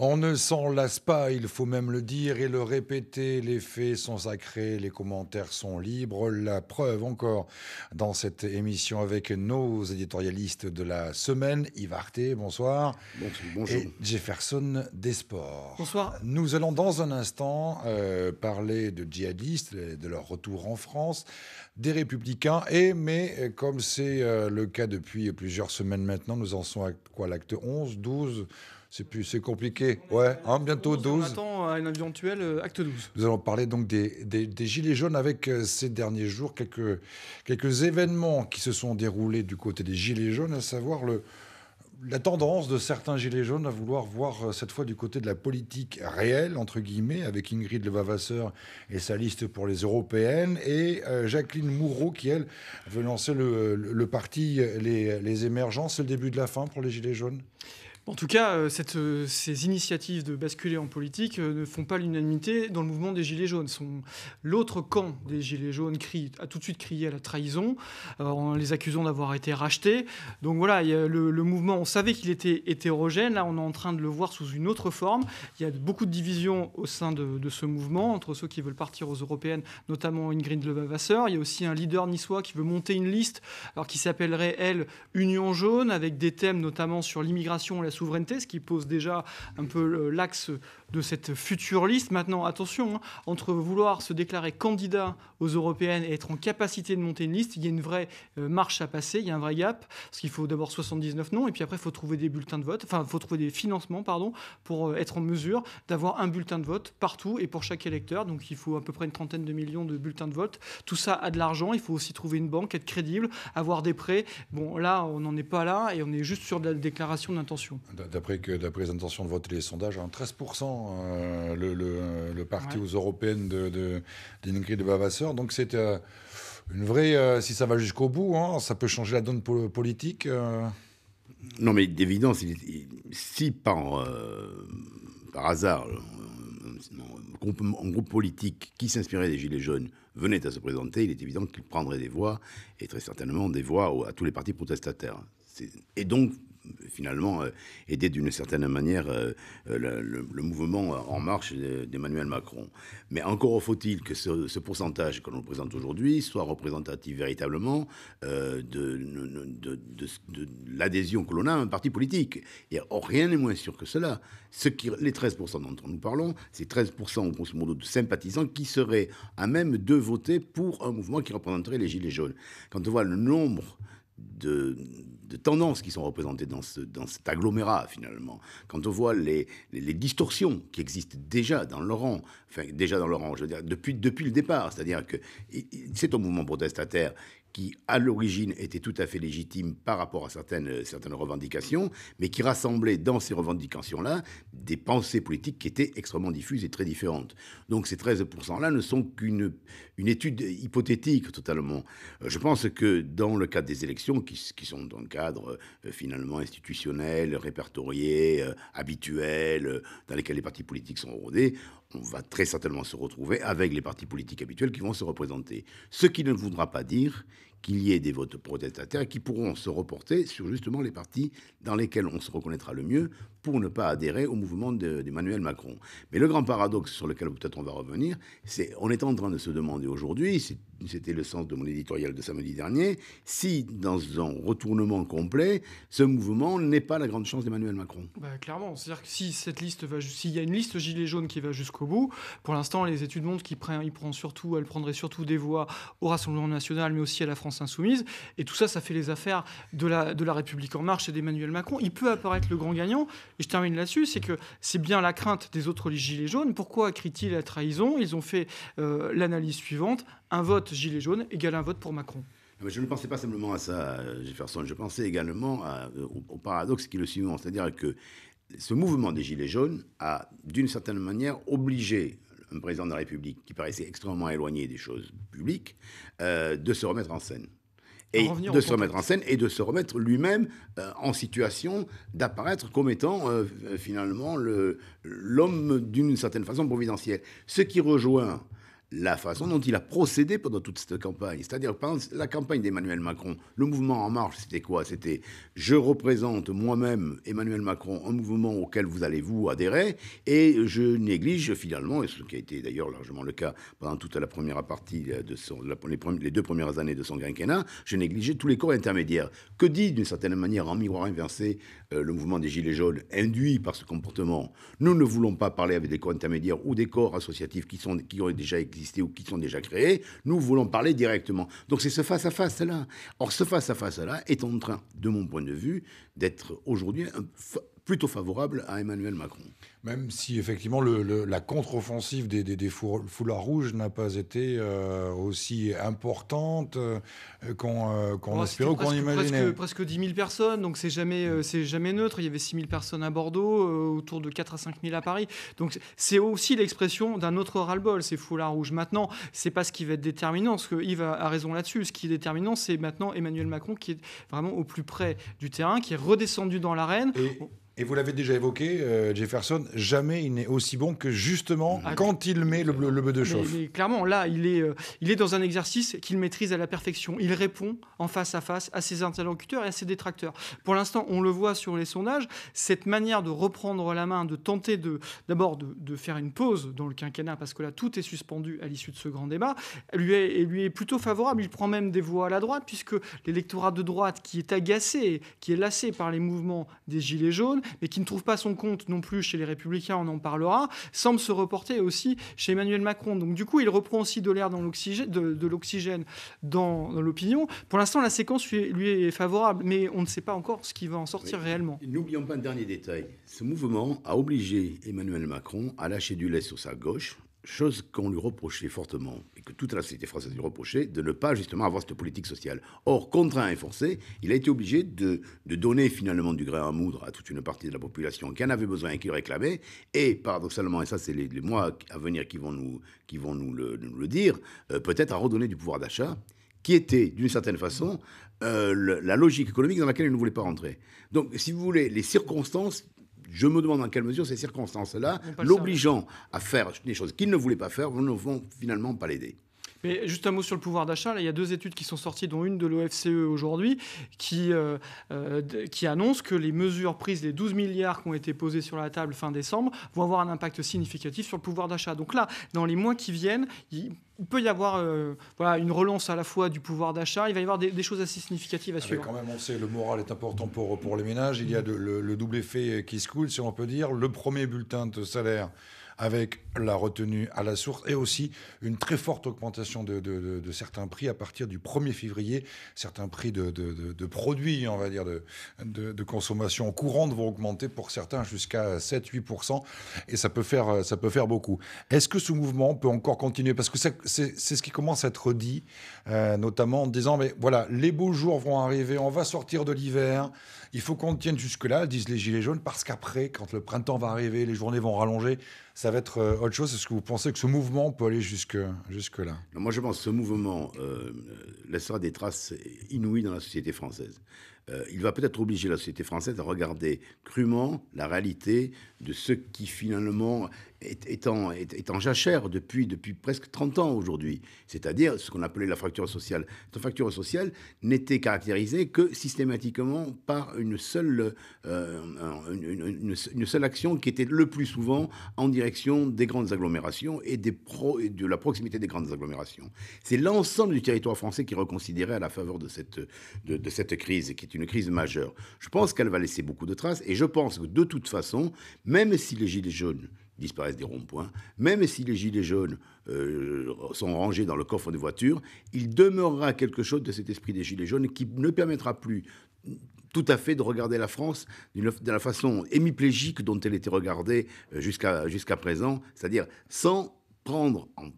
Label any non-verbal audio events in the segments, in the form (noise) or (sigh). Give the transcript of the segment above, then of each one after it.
On ne s'en lasse pas, il faut même le dire et le répéter. Les faits sont sacrés, les commentaires sont libres. La preuve encore dans cette émission avec nos éditorialistes de la semaine, Yves Arte, bonsoir. Bonjour. Et Jefferson Desport. Bonsoir. Nous allons dans un instant euh, parler de djihadistes, de leur retour en France, des républicains. Et mais comme c'est euh, le cas depuis plusieurs semaines maintenant, nous en sommes à quoi L'acte 11, 12 c'est plus, c'est compliqué. Ouais, hein, bientôt 12. On attend à une éventuelle euh, acte 12. Nous allons parler donc des, Gilets jaunes avec euh, ces derniers jours quelques, quelques événements qui se sont déroulés du côté des Gilets jaunes, à savoir le, la tendance de certains Gilets jaunes à vouloir voir euh, cette fois du côté de la politique réelle, entre guillemets, avec Ingrid Levavasseur et sa liste pour les européennes, et Jacqueline Mouraud qui, elle, veut lancer le, parti les, les Émergents. C'est le début de la fin pour les Gilets jaunes en tout cas, euh, cette, euh, ces initiatives de basculer en politique euh, ne font pas l'unanimité dans le mouvement des Gilets jaunes. L'autre camp des Gilets jaunes crie, a tout de suite crié à la trahison en les accusant d'avoir été rachetés. Donc voilà, le, le mouvement, on savait qu'il était hétérogène. Là, on est en train de le voir sous une autre forme. Il y a beaucoup de divisions au sein de, ce mouvement entre ceux qui veulent partir aux européennes, notamment Ingrid Levavasseur. Il y a aussi un leader niçois qui veut monter une liste alors qui s'appellerait, elle, Union jaune, avec des thèmes notamment sur l'immigration, et la souveraineté, ce qui pose déjà un peu euh, l'axe de cette future liste. Maintenant, attention, hein, entre vouloir se déclarer candidat aux européennes et être en capacité de monter une liste, il y a une vraie euh, marche à passer, il y a un vrai gap, parce qu'il faut d'abord 79 noms, et puis après, il faut trouver des bulletins de vote, enfin, il faut trouver des financements, pardon, pour euh, être en mesure d'avoir un bulletin de vote partout et pour chaque électeur. Donc, il faut à peu près une trentaine de millions de bulletins de vote. Tout ça a de l'argent, il faut aussi trouver une banque, être crédible, avoir des prêts. Bon, là, on n'en est pas là, et on est juste sur de la déclaration d'intention. D'après les intentions de vote et les sondages, 13% hein, euh, le, parti aux européennes d'Ingrid de, de, de Bavasseur donc c'est euh, une vraie. Euh, si ça va jusqu'au bout, hein, ça peut changer la donne politique. Euh. Non, mais d'évidence, si par, par hasard, un groupe, groupe politique qui s'inspirait des Gilets jaunes venait à se présenter, il est évident qu'il prendrait des voix, et très certainement des voix à tous les partis protestataires. Et donc finalement euh, aider d'une certaine manière euh, euh, le, mouvement en marche d'Emmanuel Macron. Mais encore faut-il que ce, pourcentage que l'on présente aujourd'hui soit représentatif véritablement de, de, l'adhésion que l'on a à un parti politique. Et rien n'est moins sûr que cela. Ce qui, les 13% dont nous parlons, c'est 13% ce modo de sympathisants qui seraient à même de voter pour un mouvement qui représenterait les Gilets jaunes. Quand on voit le nombre de, tendances qui sont représentées dans, ce, dans cet agglomérat, finalement. Quand on voit les, distorsions qui existent déjà dans rang, enfin, déjà dans rang, je veux dire, depuis, depuis le départ, c'est-à-dire que c'est au mouvement protestataire qui, à l'origine, était tout à fait légitime par rapport à certaines, certaines revendications, mais qui rassemblait dans ces revendications-là des pensées politiques qui étaient extrêmement diffuses et très différentes. Donc ces 13%-là ne sont qu'une une étude hypothétique totalement. Euh, je pense que dans le cadre des élections, qui, sont dans le cadre euh, finalement institutionnel, répertorié, euh, habituel, dans lesquels les partis politiques sont rodés, on va très certainement se retrouver avec les partis politiques habituels qui vont se représenter. Ce qui ne voudra pas dire qu'il y ait des votes protestataires qui pourront se reporter sur justement les partis dans lesquels on se reconnaîtra le mieux pour ne pas adhérer au mouvement d'Emmanuel Macron. Mais le grand paradoxe sur lequel peut-être on va revenir, c'est on est en train de se demander aujourd'hui, c'était le sens de mon éditorial de samedi dernier, si dans un retournement complet, ce mouvement n'est pas la grande chance d'Emmanuel Macron. Bah, clairement, c'est-à-dire que si cette liste va, s'il y a une liste gilet Jaunes qui va jusqu'au bout, pour l'instant, les études montrent qu'il prend, il prend surtout, elle prendrait surtout des voix au Rassemblement national, mais aussi à la France insoumise, et tout ça, ça fait les affaires de la, République en marche et d'Emmanuel Macron. Il peut apparaître le grand gagnant, et je termine là-dessus, c'est que c'est bien la crainte des autres gilets jaunes. Pourquoi crie-t-il la trahison Ils ont fait euh, l'analyse suivante un vote gilet jaune égale un vote pour Macron. je ne pensais pas simplement à ça, euh, Jefferson. Je pensais également euh, au, paradoxe qui est le suivant, c'est-à-dire que ce mouvement des Gilets jaunes a, d'une certaine manière, obligé un président de la République, qui paraissait extrêmement éloigné des choses publiques, euh, de se remettre en scène et de se remettre en scène et de se remettre lui-même en situation d'apparaître comme étant finalement l'homme d'une certaine façon providentiel. Ce qui rejoint la façon dont il a procédé pendant toute cette campagne. C'est-à-dire, pendant la campagne d'Emmanuel Macron, le mouvement En Marche, c'était quoi C'était je représente moi-même Emmanuel Macron, un mouvement auquel vous allez vous adhérer, et je néglige finalement, et ce qui a été d'ailleurs largement le cas pendant toute la première partie de son, les, deux premières années de son quinquennat, je négligeais tous les corps intermédiaires. Que dit d'une certaine manière en miroir inversé euh, le mouvement des Gilets jaunes induit par ce comportement Nous ne voulons pas parler avec des corps intermédiaires ou des corps associatifs qui, sont, qui ont déjà existé ou qui sont déjà créés, nous voulons parler directement. Donc c'est ce face-à-face-là. Or, ce face-à-face-là est en train, de mon point de vue, d'être aujourd'hui plutôt favorable à Emmanuel Macron. Même si effectivement le, la contre-offensive des, foulards rouges n'a pas été euh, aussi importante euh, euh, oh, qu'on espérait ou qu'on imaginait. Presque, presque 10 000 personnes, donc c'est jamais, jamais neutre. Il y avait 6 000 personnes à Bordeaux, autour de 4 à 5 000 à Paris. Donc c'est aussi l'expression d'un autre ras-le-bol, ces foulards rouges. Maintenant, c'est pas ce qui va être déterminant, parce que Yves a, raison là-dessus. Ce qui est déterminant, c'est maintenant Emmanuel Macron qui est vraiment au plus près du terrain, qui est redescendu dans l'arène. Et... vous l'avez déjà évoqué, Jefferson, jamais il n'est aussi bon que justement ah, quand il met le, le, de choses clairement, là, il est, euh, il est dans un exercice qu'il maîtrise à la perfection. Il répond en face à face à ses interlocuteurs et à ses détracteurs. Pour l'instant, on le voit sur les sondages, cette manière de reprendre la main, de tenter de, d'abord de, faire une pause dans le quinquennat, parce que là, tout est suspendu à l'issue de ce grand débat, lui est, lui est plutôt favorable. Il prend même des voix à la droite, puisque l'électorat de droite qui est agacé, qui est lassé par les mouvements des Gilets jaunes, mais qui ne trouve pas son compte non plus chez les républicains, on en parlera, semble se reporter aussi chez Emmanuel Macron. Donc du coup, il reprend aussi de l'air dans l'oxygène, de, l'oxygène dans, l'opinion. Pour l'instant, la séquence lui est, favorable, mais on ne sait pas encore ce qui va en sortir réellement. N'oublions pas un dernier détail. Ce mouvement a obligé Emmanuel Macron à lâcher du lait sur sa gauche, chose qu'on lui reprochait fortement, et que toute la société française lui reprochait, de ne pas justement avoir cette politique sociale. Or, contraint et forcé, il a été obligé de, donner finalement du grain à moudre à toute une partie de la population qui en avait besoin et qui le réclamait, et paradoxalement, et ça c'est les, mois à venir qui vont nous, qui vont nous, le, dire, euh, peut-être à redonner du pouvoir d'achat, qui était d'une certaine façon euh, la logique économique dans laquelle il ne voulait pas rentrer. Donc, si vous voulez, les circonstances je me demande dans quelle mesure ces circonstances-là, l'obligeant à faire des choses qu'il ne voulait pas faire, ne vont finalement pas l'aider. Mais juste un mot sur le pouvoir d'achat. il y a deux études qui sont sorties, dont une de l'OFCE aujourd'hui, qui, euh, euh, qui annonce que les mesures prises, les 12 milliards qui ont été posées sur la table fin décembre, vont avoir un impact significatif sur le pouvoir d'achat. Donc là, dans les mois qui viennent, il peut y avoir euh, une relance à la fois du pouvoir d'achat, il va y avoir des, choses assez significatives à ah, suivre. Mais quand même, on sait, le moral est important pour, pour les ménages. Il y a le, le, double effet qui se coule, si on peut dire. Le premier bulletin de salaire avec la retenue à la source et aussi une très forte augmentation de, certains prix à partir du 1er février. Certains prix de, produits, on va dire, de, consommation courante vont augmenter pour certains jusqu'à 7-8%. Et ça peut faire, ça peut faire beaucoup. Est-ce que ce mouvement peut encore continuer Parce que c'est ce qui commence à être dit, euh, notamment en disant, mais voilà, les beaux jours vont arriver, on va sortir de l'hiver, il faut qu'on tienne jusque-là, disent les Gilets jaunes, parce qu'après, quand le printemps va arriver, les journées vont rallonger, ça va être euh, autre chose Est-ce que vous pensez que ce mouvement peut aller jusque-là Moi, je pense que ce mouvement euh, euh, laissera des traces inouïes dans la société française. Euh, il va peut-être obliger la société française à regarder crûment la réalité de ce qui finalement est, en, jachère depuis, presque 30 ans aujourd'hui, c'est-à-dire ce qu'on appelait la fracture sociale. Cette fracture sociale n'était caractérisée que systématiquement par une seule, euh, une, seule action qui était le plus souvent en direction des grandes agglomérations et, de la proximité des grandes agglomérations. C'est l'ensemble du territoire français qui reconsidérait à la faveur de cette, de, cette crise, qui est une crise majeure. Je pense qu'elle va laisser beaucoup de traces et je pense que de toute façon, même si les Gilets jaunes disparaissent des ronds-points, même si les gilets jaunes euh, sont rangés dans le coffre des voitures, il demeurera quelque chose de cet esprit des gilets jaunes qui ne permettra plus tout à fait de regarder la France de la façon hémiplégique dont elle était regardée euh, jusqu'à jusqu'à présent, c'est-à-dire sans prendre en,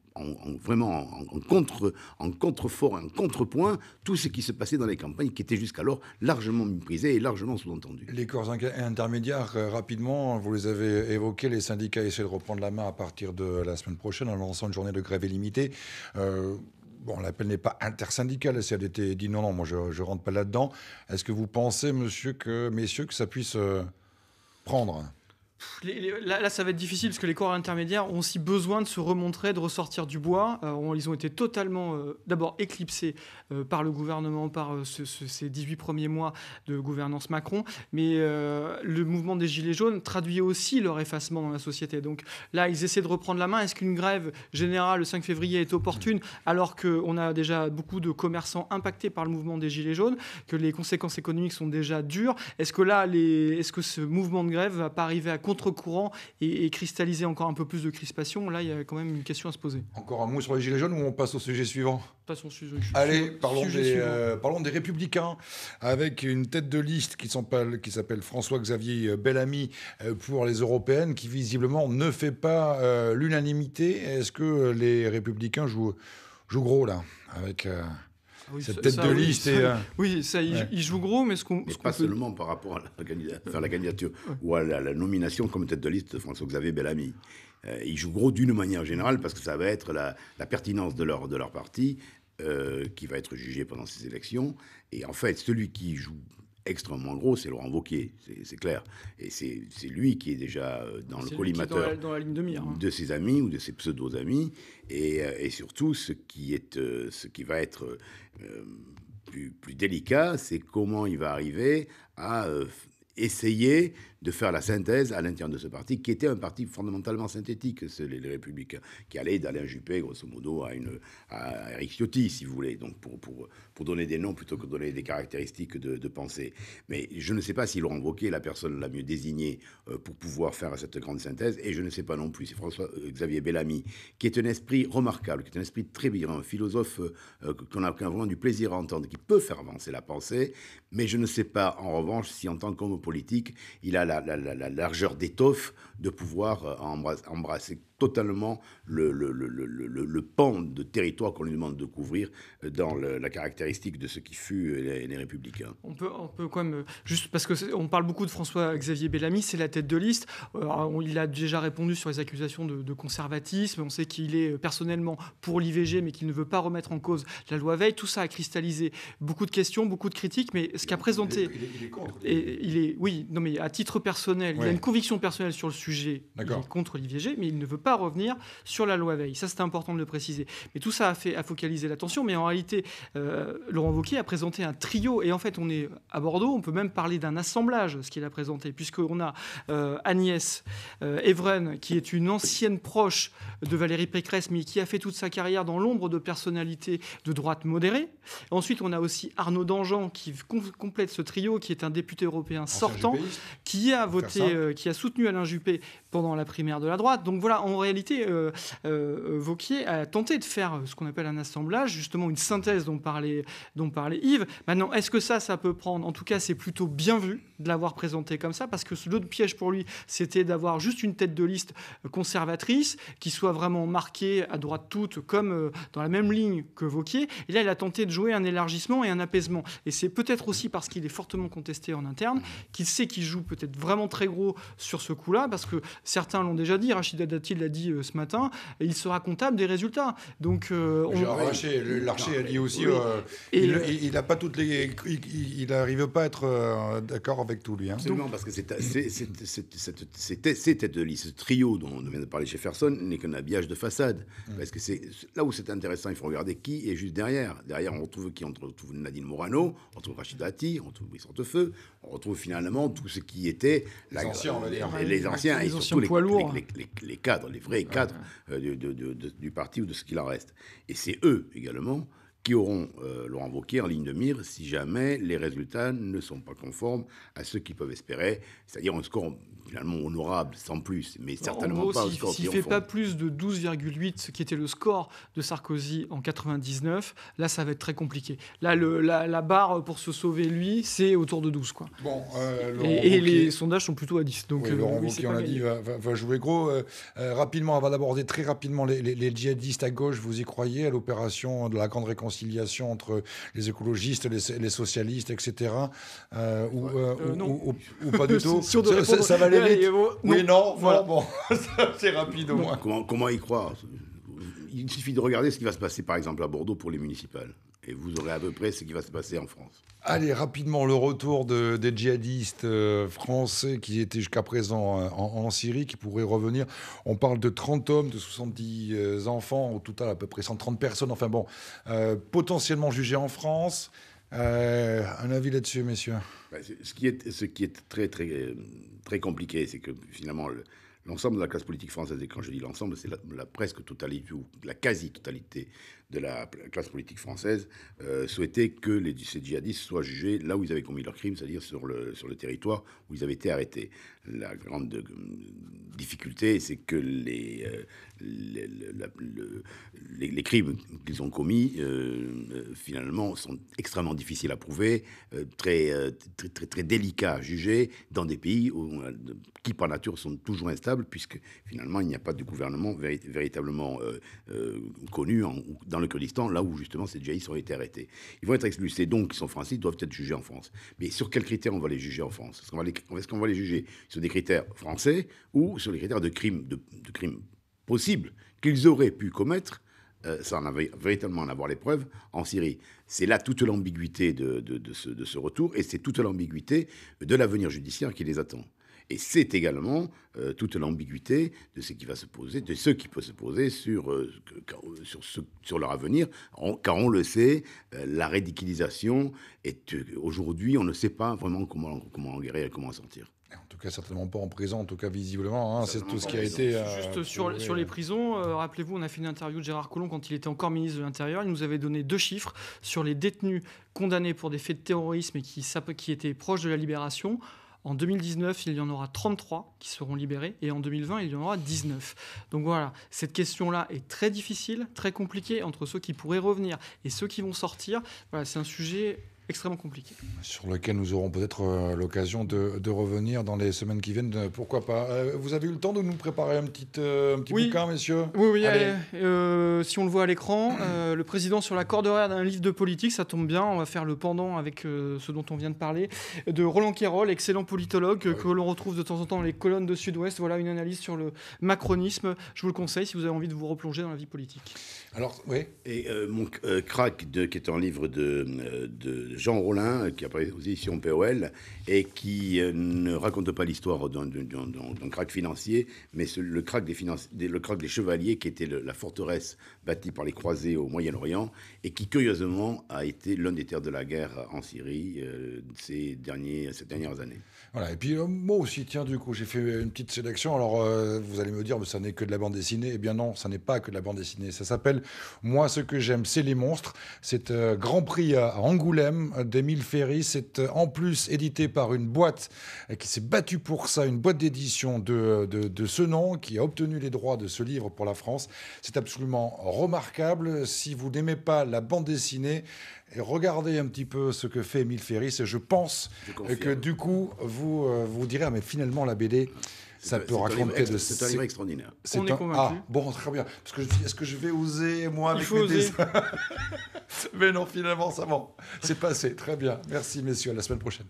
vraiment en, contre, en contrefort, en contrepoint tout ce qui se passait dans les campagnes qui étaient jusqu'alors largement méprisé et largement sous – Les corps intermédiaires, euh, rapidement, vous les avez évoqués, les syndicats essaient de reprendre la main à partir de la semaine prochaine en lançant une journée de grève illimitée. Euh, bon, l'appel n'est pas intersyndicale. elle été dit non, non, moi je ne rentre pas là-dedans. Est-ce que vous pensez, monsieur, que, messieurs, que ça puisse euh, prendre là, ça va être difficile parce que les corps intermédiaires ont aussi besoin de se remontrer, de ressortir du bois. Euh, ils ont été totalement, euh, d'abord, éclipsés euh, par le gouvernement, par ces 18 premiers mois de gouvernance Macron. Mais le mouvement des Gilets jaunes traduit aussi leur effacement dans la société. Donc là, ils essaient de reprendre la main. Est-ce qu'une grève générale le 5 février est opportune alors qu'on a déjà beaucoup de commerçants impactés par le mouvement des Gilets jaunes, que les conséquences économiques sont déjà dures Est-ce que là, est-ce que ce mouvement de grève va pas arriver à contre-courant et, cristalliser encore un peu plus de crispation, là, il y a quand même une question à se poser. Encore un mot sur les Gilets jaunes ou on passe au sujet suivant Passons sujet, Allez, sujet, parlons, Allez, des, euh, parlons des Républicains, avec une tête de liste qui s'appelle François-Xavier euh, Bellamy euh, pour les Européennes, qui visiblement ne fait pas l'unanimité. Est-ce que les Républicains jouent, gros, là, avec cette tête de liste. Euh, oui, ça, il, joue gros, mais ce qu'on. pas seulement par rapport à la, candidature ou à la, nomination comme tête de liste de François-Xavier Bellamy. Euh, il joue gros d'une manière générale parce que ça va être la, pertinence de leur, de leur parti euh, qui va être jugée pendant ces élections. Et en fait, celui qui joue extrêmement gros, c'est Laurent Vauquier, c'est clair. Et c'est lui qui est déjà euh, dans le collimateur hein. de, ses amis ou de ses pseudo-amis. Et, euh, surtout, ce qui, est, euh, ce qui va être plus, délicat, c'est comment il va arriver à essayer de faire la synthèse à l'intérieur de ce parti, qui était un parti fondamentalement synthétique, c'est les, Républicains, qui allait d'Alain Juppé, grosso modo, à, une, à Eric Ciotti, si vous voulez, donc pour, pour, pour donner des noms plutôt que donner des caractéristiques de, pensée. Mais je ne sais pas si Laurent Wauquiez est la personne la mieux désignée euh, pour pouvoir faire cette grande synthèse, et je ne sais pas non plus, c'est François-Xavier euh, Bellamy, qui est un esprit remarquable, qui est un esprit très brillant, un philosophe euh, qu'on a vraiment du plaisir à entendre, qui peut faire avancer la pensée, mais je ne sais pas, en revanche, si en tant qu'homme politique, il a la, largeur d'étoffe de pouvoir euh, embrasser totalement le, le, le, le, pan de territoire qu'on lui demande de couvrir euh, dans la caractéristique de ce qui fut euh, les, Républicains. On peut, on peut quand même, euh, juste parce qu'on parle beaucoup de François-Xavier Bellamy, c'est la tête de liste. il a déjà répondu sur les accusations de, conservatisme. On sait qu'il est personnellement pour l'IVG, mais qu'il ne veut pas remettre en cause la loi Veil. Tout ça a cristallisé beaucoup de questions, beaucoup de critiques, mais ce qu'a présenté... Il est, contre. il est, oui, non mais à titre personnel, il a une conviction personnelle sur le sujet. Il est contre l'IVG, mais il ne veut pas à revenir sur la loi Veil. Ça, c'est important de le préciser. Mais tout ça a fait à focaliser l'attention. Mais en réalité, euh, Laurent Wauquiez a présenté un trio. Et en fait, on est à Bordeaux. On peut même parler d'un assemblage, ce qu'il a présenté, puisqu'on a euh, Agnès euh, Evren, qui est une ancienne proche de Valérie Pécresse, mais qui a fait toute sa carrière dans l'ombre de personnalités de droite modérée. Ensuite, on a aussi Arnaud Dangean, qui complète ce trio, qui est un député européen sortant, qui a voté, qui a soutenu Alain Juppé pendant la primaire de la droite. Donc voilà, on réalité, euh, euh, Vauquier a tenté de faire euh, ce qu'on appelle un assemblage, justement une synthèse dont parlait, dont parlait Yves. Maintenant, est-ce que ça, ça peut prendre En tout cas, c'est plutôt bien vu de l'avoir présenté comme ça, parce que l'autre piège pour lui, c'était d'avoir juste une tête de liste euh, conservatrice, qui soit vraiment marquée à droite toute, comme dans la même ligne que Vauquier. Et là, il a tenté de jouer un élargissement et un apaisement. Et c'est peut-être aussi parce qu'il est fortement contesté en interne, qu'il sait qu'il joue peut-être vraiment très gros sur ce coup-là, parce que certains l'ont déjà dit, Rachida Dati l'a dit euh, ce matin, il sera comptable des résultats. Donc, euh, on... Larcher, a dit aussi, euh, il n'a pas toutes les, il n'arrive pas à être d'accord avec tout lui. Hein. Absolument, parce que c'était de liste, ce trio dont on vient de parler chez Ferson, n'est qu'un habillage de façade. Mm. Parce que c'est là où c'est intéressant, il faut regarder qui est juste derrière. Derrière, on retrouve qui On retrouve Nadine Morano, on retrouve Rachid Dati, on retrouve Brice on retrouve finalement tout ce qui était les anciens, Les, anciens, poids lourds. les cadres, les les vrais cadres euh, du parti ou de ce qu'il en reste. Et c'est eux également qui auront euh, Laurent Wauquiez en ligne de mire si jamais les résultats ne sont pas conformes à ceux qu'ils peuvent espérer, c'est-à-dire un score finalement honorable, sans plus, mais certainement pas un score S'il ne fait pas plus de 12,8, ce qui était le score de Sarkozy en 99, là ça va être très compliqué. Là, la, barre pour se sauver, lui, c'est autour de 12. Quoi. Bon, euh, et, les sondages sont plutôt à 10. Donc, oui, euh, Laurent Wauquiez, on l'a dit, va, jouer gros. Euh, rapidement, avant d'aborder très rapidement les, les djihadistes à gauche, vous y croyez à l'opération de la grande réconciliation conciliation entre les écologistes, les, socialistes, etc. Euh, euh, euh, ou, pas du (laughs) tout ça, va aller vite. Oh, non. non, voilà, bon, (laughs) c'est rapide au moins. Comment, comment y croire il suffit de regarder ce qui va se passer, par exemple, à Bordeaux pour les municipales et vous aurez à peu près ce qui va se passer en France. Allez, rapidement, le retour des djihadistes euh, français qui étaient jusqu'à présent euh, en, Syrie, qui pourraient revenir. On parle de 30 hommes, de 70 euh, enfants, au total à peu près 130 personnes, enfin bon, potentiellement jugés en France. un avis là-dessus, messieurs bah, ce qui, est, ce qui est très, très, très compliqué, c'est que finalement, l'ensemble de la classe politique française, et quand je dis l'ensemble, c'est la, la, presque totalité, ou la quasi-totalité de la classe politique française euh, souhaitait que les, ces djihadistes soient jugés là où ils avaient commis leurs crimes, c'est-à-dire sur le, sur le territoire où ils avaient été arrêtés. La grande euh, difficulté, c'est que euh, les, les, crimes qu'ils ont commis, finalement, sont extrêmement difficiles à prouver, très, très, très, délicats à juger dans des pays qui, par nature, sont toujours instables, puisque finalement, il n'y a pas de gouvernement véritablement connu dans le Kurdistan, là où justement ces djihadistes ont été arrêtés. Ils vont être expulsés, donc ils sont français, ils doivent être jugés en France. Mais sur quels critères on va les juger en France Est-ce qu'on va, les juger sur des critères français ou sur les critères de crimes de, crime possibles qu'ils auraient pu commettre euh, sans ça avait véritablement en avoir les preuves, en Syrie. C'est là toute l'ambiguïté de, ce, retour et c'est toute l'ambiguïté de l'avenir judiciaire qui les attend. Et c'est également euh, toute l'ambiguïté de ce qui va se poser, de ce qui peut se poser sur, euh, euh, sur, sur, leur avenir, en, car on le sait, la ridiculisation est aujourd'hui, on ne sait pas vraiment comment, comment en guérir et comment en sortir. En tout cas, certainement pas en prison, en tout cas visiblement. Hein. c'est tout ce qui a été. Juste sur, sur, les prisons, rappelez-vous, on a fait une interview de Gérard Collomb quand il était encore ministre de l'Intérieur. Il nous avait donné deux chiffres sur les détenus condamnés pour des faits de terrorisme et qui, qui étaient proches de la libération. En 2019, il y en aura 33 qui seront libérés et en 2020, il y en aura 19. Donc voilà, cette question-là est très difficile, très compliquée entre ceux qui pourraient revenir et ceux qui vont sortir. Voilà, c'est un sujet extrêmement compliqué. Sur lequel nous aurons peut-être euh, l'occasion de, revenir dans les semaines qui viennent, euh, pourquoi pas. Euh, vous avez eu le temps de nous préparer un petit, un petit bouquin, messieurs Oui, oui. Allez. si on le voit à l'écran, le président sur la corde raide d'un livre de politique, ça tombe bien, on va faire le pendant avec ce dont on vient de parler, de Roland Quérol, excellent politologue ah que l'on retrouve de temps en temps dans les colonnes de Sud-Ouest. Voilà une analyse sur le macronisme. Je vous le conseille si vous avez envie de vous replonger dans la vie politique. Alors, oui. Et mon crack, qui est un livre de, de Jean Rollin, euh, qui a aux éditions POL, et qui euh, ne raconte pas l'histoire d'un crack financier, mais le, crack des le crack des chevaliers, qui était la forteresse bâtie par les croisés au Moyen-Orient, et qui, curieusement, a été l'un des terres de la guerre en Syrie euh, ces, ces dernières années. Voilà, et puis moi aussi, tiens, du coup, j'ai fait une petite sélection. Alors, vous allez me dire, mais ça n'est que de la bande dessinée. Eh bien non, ça n'est pas que de la bande dessinée. Ça s'appelle Moi, ce que j'aime, c'est les monstres. C'est Grand Prix à Angoulême d'Emile d'Émile Ferry. C'est euh, en plus édité par une boîte euh, qui s'est battue pour ça, une boîte d'édition euh, de, ce nom, qui a obtenu les droits de ce livre pour la France. C'est absolument remarquable. Si vous n'aimez pas la bande dessinée, regardez un petit peu ce que fait Emile Ferris, Et je pense que du coup, vous vous direz, ah, mais finalement, la BD ça peut raconter de C'est un livre extraordinaire. C'est Ah, bon, très bien. Parce que je dis, est-ce que je vais oser, moi, avec mes (laughs) Mais non, finalement, ça va. C'est passé. Très bien. Merci, messieurs. À la semaine prochaine.